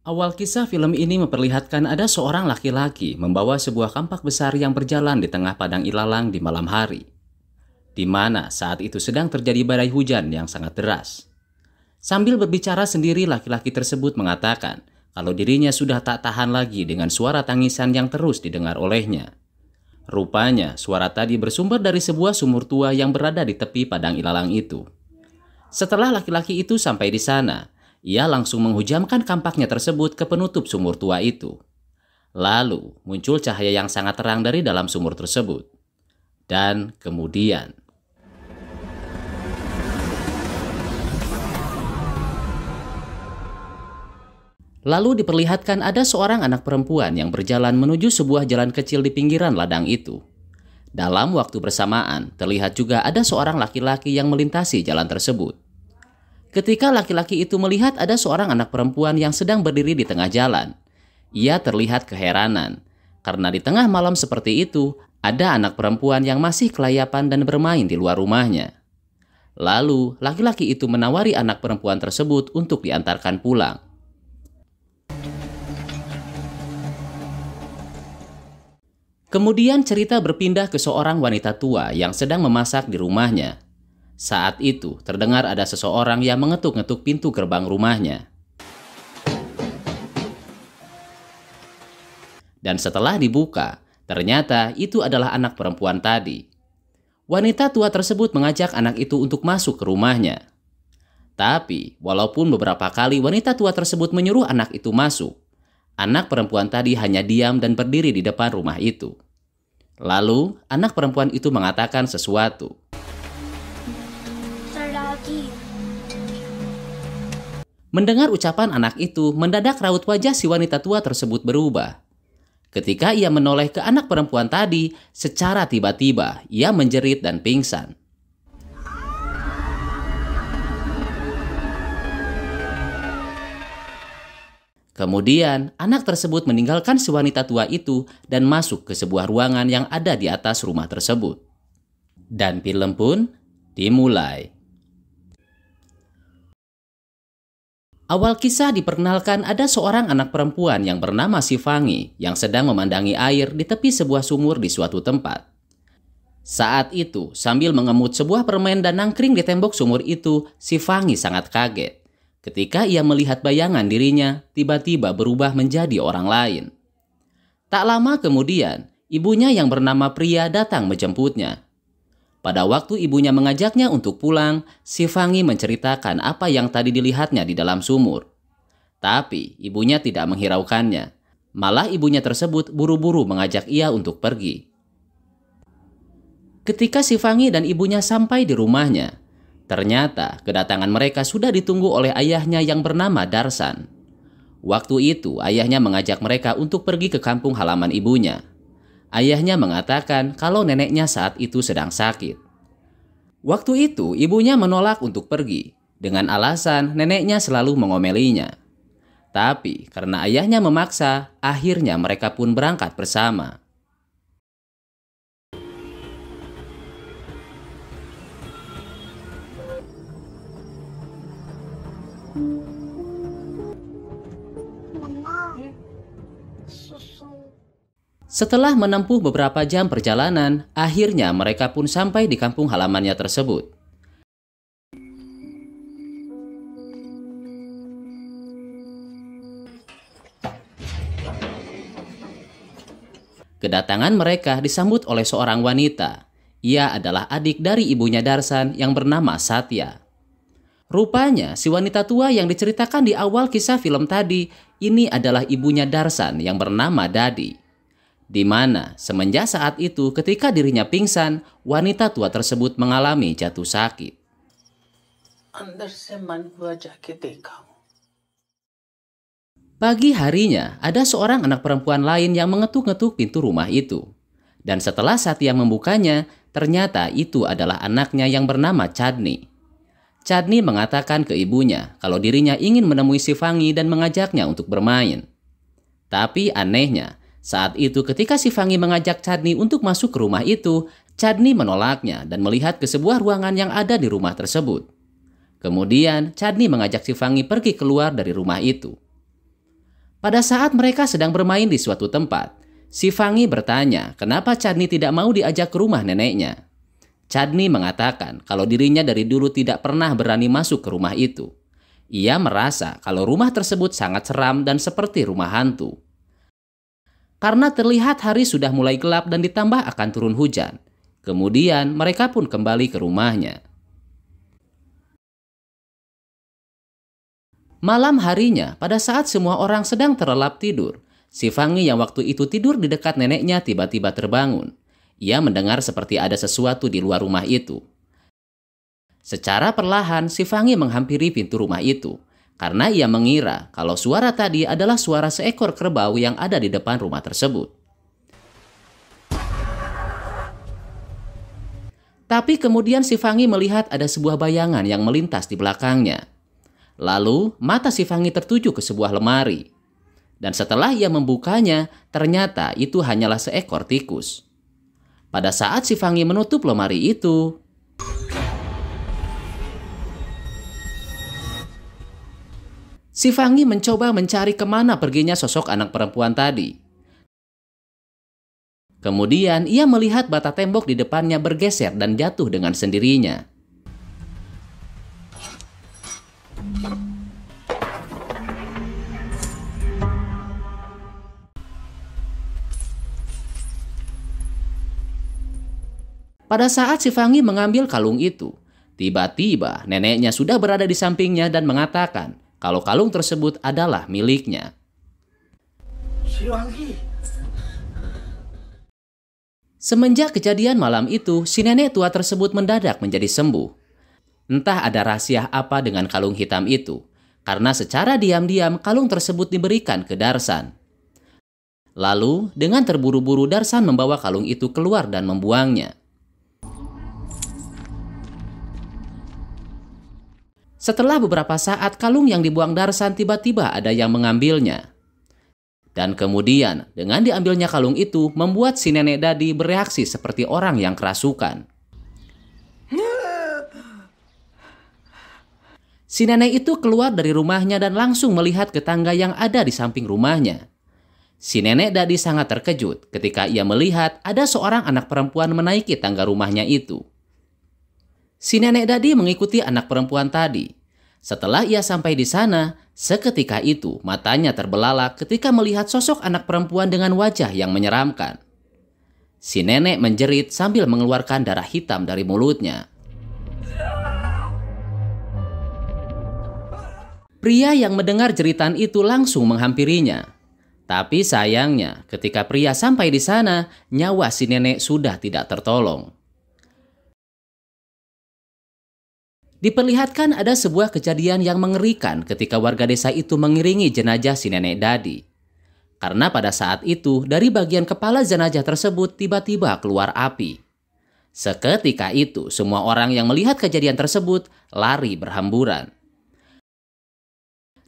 Awal kisah film ini memperlihatkan ada seorang laki-laki membawa sebuah kampak besar yang berjalan di tengah padang ilalang di malam hari, di mana saat itu sedang terjadi badai hujan yang sangat deras. Sambil berbicara sendiri, laki-laki tersebut mengatakan kalau dirinya sudah tak tahan lagi dengan suara tangisan yang terus didengar olehnya. Rupanya, suara tadi bersumber dari sebuah sumur tua yang berada di tepi padang ilalang itu. Setelah laki-laki itu sampai di sana, ia langsung menghujamkan kampaknya tersebut ke penutup sumur tua itu. Lalu muncul cahaya yang sangat terang dari dalam sumur tersebut. Dan kemudian Lalu diperlihatkan ada seorang anak perempuan yang berjalan menuju sebuah jalan kecil di pinggiran ladang itu. Dalam waktu bersamaan, terlihat juga ada seorang laki-laki yang melintasi jalan tersebut ketika laki-laki itu melihat ada seorang anak perempuan yang sedang berdiri di tengah jalan. Ia terlihat keheranan, karena di tengah malam seperti itu ada anak perempuan yang masih kelayapan dan bermain di luar rumahnya. Lalu, laki-laki itu menawari anak perempuan tersebut untuk diantarkan pulang. Kemudian cerita berpindah ke seorang wanita tua yang sedang memasak di rumahnya. Saat itu, terdengar ada seseorang yang mengetuk-ngetuk pintu gerbang rumahnya. Dan setelah dibuka, ternyata itu adalah anak perempuan tadi. Wanita tua tersebut mengajak anak itu untuk masuk ke rumahnya. Tapi, walaupun beberapa kali wanita tua tersebut menyuruh anak itu masuk, anak perempuan tadi hanya diam dan berdiri di depan rumah itu. Lalu, anak perempuan itu mengatakan sesuatu. Mendengar ucapan anak itu, mendadak raut wajah si wanita tua tersebut berubah. Ketika ia menoleh ke anak perempuan tadi, secara tiba-tiba ia menjerit dan pingsan. Kemudian, anak tersebut meninggalkan si wanita tua itu dan masuk ke sebuah ruangan yang ada di atas rumah tersebut. Dan film pun dimulai. Awal kisah diperkenalkan ada seorang anak perempuan yang bernama Sifangi yang sedang memandangi air di tepi sebuah sumur di suatu tempat. Saat itu, sambil mengemut sebuah permen dan nangkring di tembok sumur itu, Sifangi sangat kaget. Ketika ia melihat bayangan dirinya, tiba-tiba berubah menjadi orang lain. Tak lama kemudian, ibunya yang bernama Pria datang menjemputnya pada waktu ibunya mengajaknya untuk pulang, Sivangi menceritakan apa yang tadi dilihatnya di dalam sumur. Tapi ibunya tidak menghiraukannya. Malah ibunya tersebut buru-buru mengajak ia untuk pergi. Ketika Sivangi dan ibunya sampai di rumahnya, ternyata kedatangan mereka sudah ditunggu oleh ayahnya yang bernama Darsan. Waktu itu ayahnya mengajak mereka untuk pergi ke kampung halaman ibunya. Ayahnya mengatakan kalau neneknya saat itu sedang sakit. Waktu itu ibunya menolak untuk pergi dengan alasan neneknya selalu mengomelinya. Tapi karena ayahnya memaksa, akhirnya mereka pun berangkat bersama. Setelah menempuh beberapa jam perjalanan, akhirnya mereka pun sampai di kampung halamannya tersebut. Kedatangan mereka disambut oleh seorang wanita. Ia adalah adik dari ibunya Darsan yang bernama Satya. Rupanya si wanita tua yang diceritakan di awal kisah film tadi ini adalah ibunya Darsan yang bernama Dadi di mana semenjak saat itu ketika dirinya pingsan, wanita tua tersebut mengalami jatuh sakit. Pagi harinya, ada seorang anak perempuan lain yang mengetuk-ngetuk pintu rumah itu. Dan setelah yang membukanya, ternyata itu adalah anaknya yang bernama Chadni. Chadni mengatakan ke ibunya kalau dirinya ingin menemui Sifangi dan mengajaknya untuk bermain. Tapi anehnya, saat itu ketika Sivangi mengajak Chadni untuk masuk ke rumah itu, Chadni menolaknya dan melihat ke sebuah ruangan yang ada di rumah tersebut. Kemudian, Chadni mengajak Sivangi pergi keluar dari rumah itu. Pada saat mereka sedang bermain di suatu tempat, Sivangi bertanya kenapa Chadni tidak mau diajak ke rumah neneknya. Chadni mengatakan kalau dirinya dari dulu tidak pernah berani masuk ke rumah itu. Ia merasa kalau rumah tersebut sangat seram dan seperti rumah hantu karena terlihat hari sudah mulai gelap dan ditambah akan turun hujan. Kemudian mereka pun kembali ke rumahnya. Malam harinya, pada saat semua orang sedang terlelap tidur, si Fangi yang waktu itu tidur di dekat neneknya tiba-tiba terbangun. Ia mendengar seperti ada sesuatu di luar rumah itu. Secara perlahan, si Fangi menghampiri pintu rumah itu karena ia mengira kalau suara tadi adalah suara seekor kerbau yang ada di depan rumah tersebut. Tapi kemudian si Fangi melihat ada sebuah bayangan yang melintas di belakangnya. Lalu mata si Fangi tertuju ke sebuah lemari. Dan setelah ia membukanya, ternyata itu hanyalah seekor tikus. Pada saat si Fangi menutup lemari itu, Sivangi mencoba mencari kemana perginya sosok anak perempuan tadi. Kemudian ia melihat bata tembok di depannya bergeser dan jatuh dengan sendirinya. Pada saat Sivangi mengambil kalung itu, tiba-tiba neneknya sudah berada di sampingnya dan mengatakan, kalau kalung tersebut adalah miliknya. Siwangi. Semenjak kejadian malam itu, si nenek tua tersebut mendadak menjadi sembuh. Entah ada rahasia apa dengan kalung hitam itu, karena secara diam-diam kalung tersebut diberikan ke Darsan. Lalu, dengan terburu-buru Darsan membawa kalung itu keluar dan membuangnya. Setelah beberapa saat kalung yang dibuang Darsan tiba-tiba ada yang mengambilnya. Dan kemudian dengan diambilnya kalung itu membuat si nenek Dadi bereaksi seperti orang yang kerasukan. Si nenek itu keluar dari rumahnya dan langsung melihat ke tangga yang ada di samping rumahnya. Si nenek Dadi sangat terkejut ketika ia melihat ada seorang anak perempuan menaiki tangga rumahnya itu. Si nenek tadi mengikuti anak perempuan tadi. Setelah ia sampai di sana, seketika itu matanya terbelalak ketika melihat sosok anak perempuan dengan wajah yang menyeramkan. Si nenek menjerit sambil mengeluarkan darah hitam dari mulutnya. Pria yang mendengar jeritan itu langsung menghampirinya. Tapi sayangnya, ketika pria sampai di sana, nyawa si nenek sudah tidak tertolong. diperlihatkan ada sebuah kejadian yang mengerikan ketika warga desa itu mengiringi jenazah si nenek Dadi. Karena pada saat itu dari bagian kepala jenazah tersebut tiba-tiba keluar api. Seketika itu semua orang yang melihat kejadian tersebut lari berhamburan.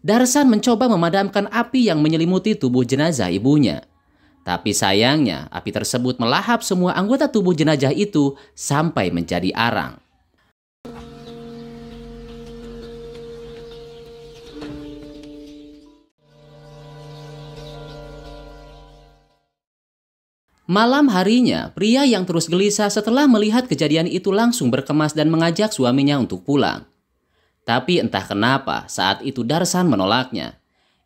Darsan mencoba memadamkan api yang menyelimuti tubuh jenazah ibunya. Tapi sayangnya, api tersebut melahap semua anggota tubuh jenazah itu sampai menjadi arang. Malam harinya, pria yang terus gelisah setelah melihat kejadian itu langsung berkemas dan mengajak suaminya untuk pulang. Tapi entah kenapa, saat itu Darsan menolaknya.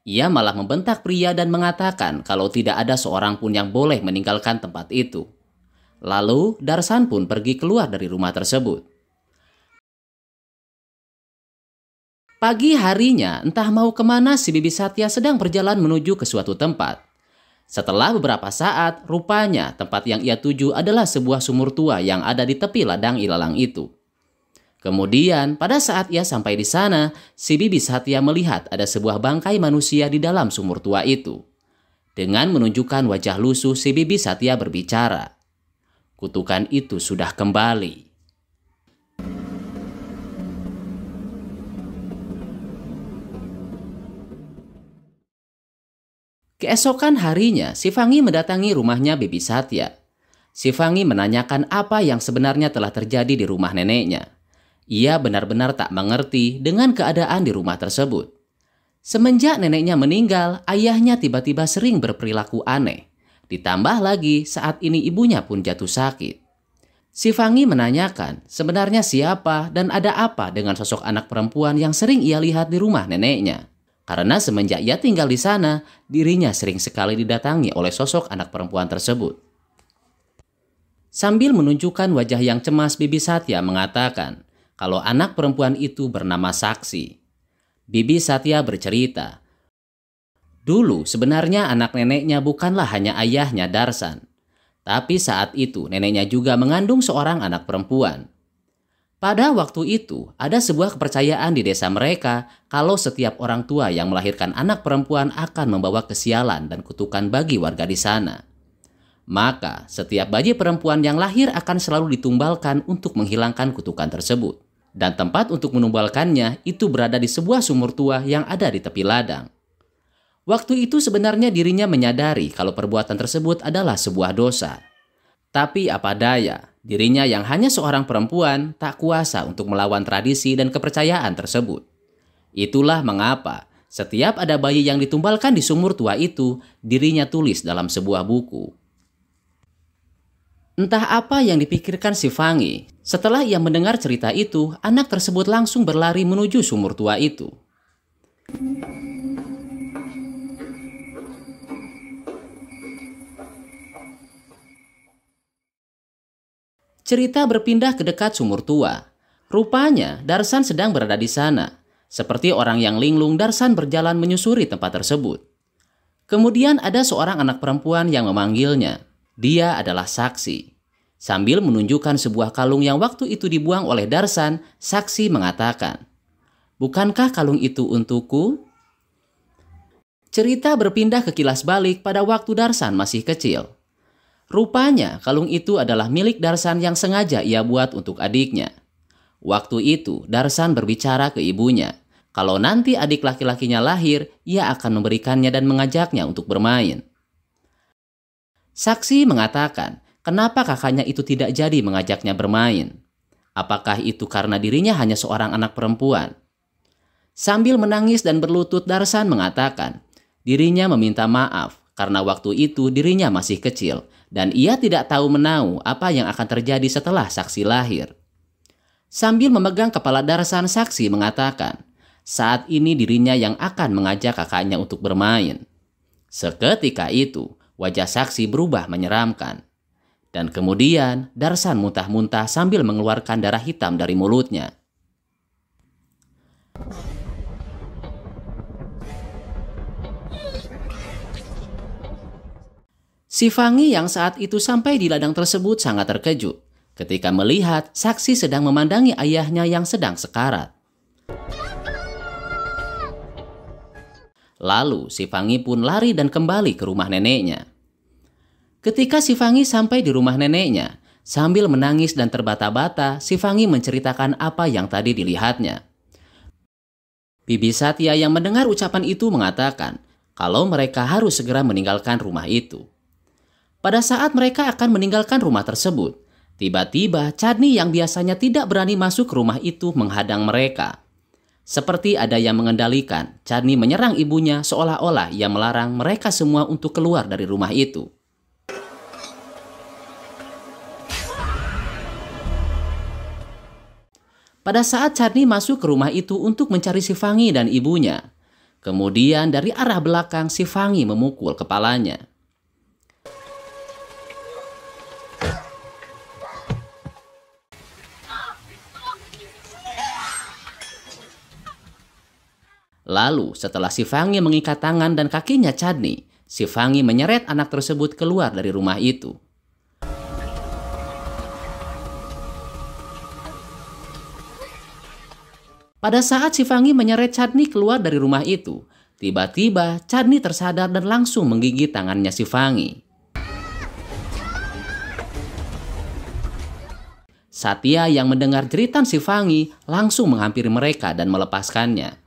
Ia malah membentak pria dan mengatakan kalau tidak ada seorang pun yang boleh meninggalkan tempat itu. Lalu, Darsan pun pergi keluar dari rumah tersebut. Pagi harinya, entah mau kemana si Bibi Satya sedang berjalan menuju ke suatu tempat. Setelah beberapa saat, rupanya tempat yang ia tuju adalah sebuah sumur tua yang ada di tepi ladang ilalang itu. Kemudian, pada saat ia sampai di sana, si bibi Satya melihat ada sebuah bangkai manusia di dalam sumur tua itu. Dengan menunjukkan wajah lusuh, si bibi Satya berbicara. Kutukan itu sudah kembali. Keesokan harinya, Sifangi mendatangi rumahnya Bibi Satya. Sifangi menanyakan apa yang sebenarnya telah terjadi di rumah neneknya. Ia benar-benar tak mengerti dengan keadaan di rumah tersebut. Semenjak neneknya meninggal, ayahnya tiba-tiba sering berperilaku aneh. Ditambah lagi saat ini ibunya pun jatuh sakit. Sifangi menanyakan sebenarnya siapa dan ada apa dengan sosok anak perempuan yang sering ia lihat di rumah neneknya. Karena semenjak ia tinggal di sana, dirinya sering sekali didatangi oleh sosok anak perempuan tersebut. Sambil menunjukkan wajah yang cemas, Bibi Satya mengatakan kalau anak perempuan itu bernama Saksi. Bibi Satya bercerita, dulu sebenarnya anak neneknya bukanlah hanya ayahnya Darsan, tapi saat itu neneknya juga mengandung seorang anak perempuan. Pada waktu itu, ada sebuah kepercayaan di desa mereka kalau setiap orang tua yang melahirkan anak perempuan akan membawa kesialan dan kutukan bagi warga di sana. Maka, setiap bayi perempuan yang lahir akan selalu ditumbalkan untuk menghilangkan kutukan tersebut. Dan tempat untuk menumbalkannya itu berada di sebuah sumur tua yang ada di tepi ladang. Waktu itu sebenarnya dirinya menyadari kalau perbuatan tersebut adalah sebuah dosa. Tapi apa daya, dirinya yang hanya seorang perempuan tak kuasa untuk melawan tradisi dan kepercayaan tersebut. Itulah mengapa setiap ada bayi yang ditumbalkan di sumur tua itu, dirinya tulis dalam sebuah buku. Entah apa yang dipikirkan si Fangi. Setelah ia mendengar cerita itu, anak tersebut langsung berlari menuju sumur tua itu. cerita berpindah ke dekat sumur tua. Rupanya Darsan sedang berada di sana. Seperti orang yang linglung, Darsan berjalan menyusuri tempat tersebut. Kemudian ada seorang anak perempuan yang memanggilnya. Dia adalah saksi. Sambil menunjukkan sebuah kalung yang waktu itu dibuang oleh Darsan, saksi mengatakan, Bukankah kalung itu untukku? Cerita berpindah ke kilas balik pada waktu Darsan masih kecil. Rupanya kalung itu adalah milik Darsan yang sengaja ia buat untuk adiknya. Waktu itu Darsan berbicara ke ibunya. Kalau nanti adik laki-lakinya lahir, ia akan memberikannya dan mengajaknya untuk bermain. Saksi mengatakan, kenapa kakaknya itu tidak jadi mengajaknya bermain? Apakah itu karena dirinya hanya seorang anak perempuan? Sambil menangis dan berlutut, Darsan mengatakan, dirinya meminta maaf karena waktu itu dirinya masih kecil dan ia tidak tahu menau apa yang akan terjadi setelah saksi lahir. Sambil memegang kepala darasan saksi mengatakan, saat ini dirinya yang akan mengajak kakaknya untuk bermain. Seketika itu, wajah saksi berubah menyeramkan. Dan kemudian, Darsan muntah-muntah sambil mengeluarkan darah hitam dari mulutnya. Si Fangi yang saat itu sampai di ladang tersebut sangat terkejut ketika melihat saksi sedang memandangi ayahnya yang sedang sekarat. Lalu si Fangi pun lari dan kembali ke rumah neneknya. Ketika si Fangi sampai di rumah neneknya, sambil menangis dan terbata-bata, si Fangi menceritakan apa yang tadi dilihatnya. Bibi Satya yang mendengar ucapan itu mengatakan kalau mereka harus segera meninggalkan rumah itu pada saat mereka akan meninggalkan rumah tersebut. Tiba-tiba Chadni yang biasanya tidak berani masuk rumah itu menghadang mereka. Seperti ada yang mengendalikan, Chadni menyerang ibunya seolah-olah ia melarang mereka semua untuk keluar dari rumah itu. Pada saat Chadni masuk ke rumah itu untuk mencari Sivangi dan ibunya, kemudian dari arah belakang Sivangi memukul kepalanya. Lalu, setelah Sivangi mengikat tangan dan kakinya Chadni, Sivangi menyeret anak tersebut keluar dari rumah itu. Pada saat Sivangi menyeret Chadni keluar dari rumah itu, tiba-tiba Chadni tersadar dan langsung menggigit tangannya Sivangi. Satya yang mendengar jeritan Sivangi langsung menghampiri mereka dan melepaskannya.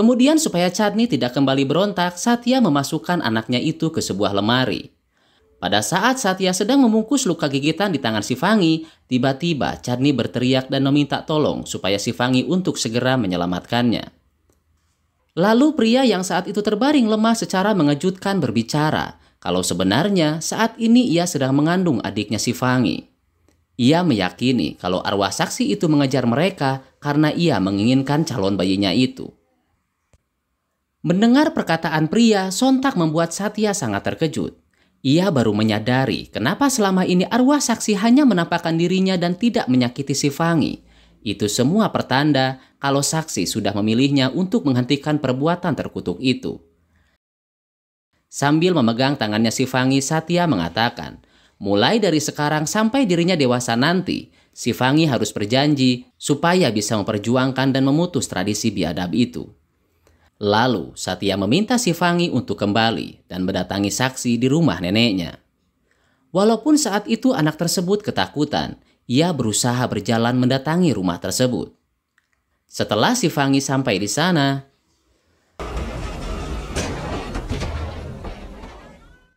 Kemudian supaya Chadni tidak kembali berontak, Satya memasukkan anaknya itu ke sebuah lemari. Pada saat Satya sedang memungkus luka gigitan di tangan Sifangi, tiba-tiba Chadni berteriak dan meminta tolong supaya Sifangi untuk segera menyelamatkannya. Lalu pria yang saat itu terbaring lemah secara mengejutkan berbicara kalau sebenarnya saat ini ia sedang mengandung adiknya Sifangi. Ia meyakini kalau arwah saksi itu mengejar mereka karena ia menginginkan calon bayinya itu. Mendengar perkataan pria, sontak membuat Satya sangat terkejut. Ia baru menyadari kenapa selama ini arwah saksi hanya menampakkan dirinya dan tidak menyakiti si Itu semua pertanda kalau saksi sudah memilihnya untuk menghentikan perbuatan terkutuk itu. Sambil memegang tangannya si Fangi, Satya mengatakan, mulai dari sekarang sampai dirinya dewasa nanti, si harus berjanji supaya bisa memperjuangkan dan memutus tradisi biadab itu. Lalu, Satya meminta Sivangi untuk kembali dan mendatangi saksi di rumah neneknya. Walaupun saat itu anak tersebut ketakutan, ia berusaha berjalan mendatangi rumah tersebut. Setelah Sivangi sampai di sana,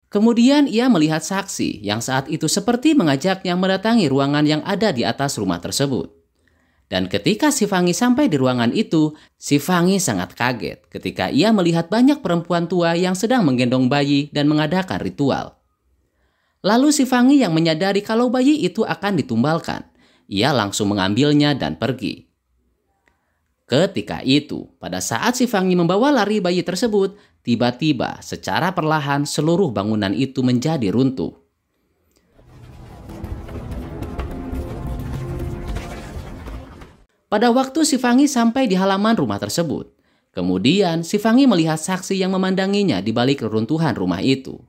kemudian ia melihat saksi yang saat itu seperti mengajaknya mendatangi ruangan yang ada di atas rumah tersebut. Dan ketika si sampai di ruangan itu, si sangat kaget ketika ia melihat banyak perempuan tua yang sedang menggendong bayi dan mengadakan ritual. Lalu si yang menyadari kalau bayi itu akan ditumbalkan, ia langsung mengambilnya dan pergi. Ketika itu, pada saat si membawa lari bayi tersebut, tiba-tiba secara perlahan seluruh bangunan itu menjadi runtuh. Pada waktu Sifangi sampai di halaman rumah tersebut, kemudian Sifangi melihat saksi yang memandanginya di balik reruntuhan rumah itu.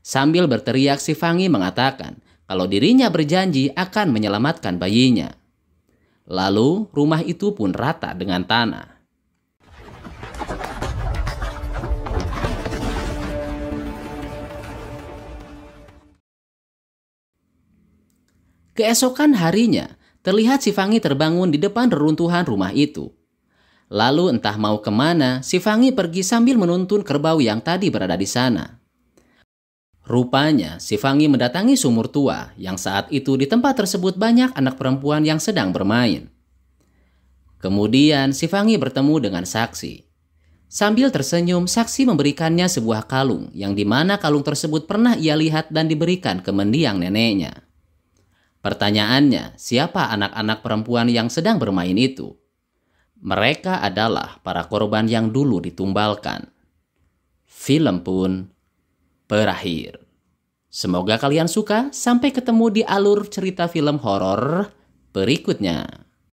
Sambil berteriak, Sifangi mengatakan kalau dirinya berjanji akan menyelamatkan bayinya. Lalu rumah itu pun rata dengan tanah. Keesokan harinya, terlihat si terbangun di depan reruntuhan rumah itu. Lalu entah mau kemana, si pergi sambil menuntun kerbau yang tadi berada di sana. Rupanya, si mendatangi sumur tua yang saat itu di tempat tersebut banyak anak perempuan yang sedang bermain. Kemudian, si bertemu dengan saksi. Sambil tersenyum, saksi memberikannya sebuah kalung yang di mana kalung tersebut pernah ia lihat dan diberikan ke mendiang neneknya. Pertanyaannya, siapa anak-anak perempuan yang sedang bermain itu? Mereka adalah para korban yang dulu ditumbalkan. Film pun berakhir. Semoga kalian suka. Sampai ketemu di alur cerita film horor berikutnya.